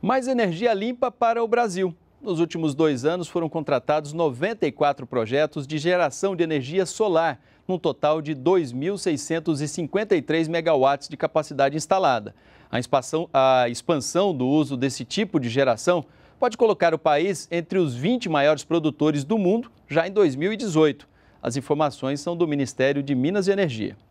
mais energia limpa para o Brasil. Nos últimos dois anos foram contratados 94 projetos de geração de energia solar, num total de 2.653 megawatts de capacidade instalada. A expansão, a expansão do uso desse tipo de geração pode colocar o país entre os 20 maiores produtores do mundo já em 2018. As informações são do Ministério de Minas e Energia.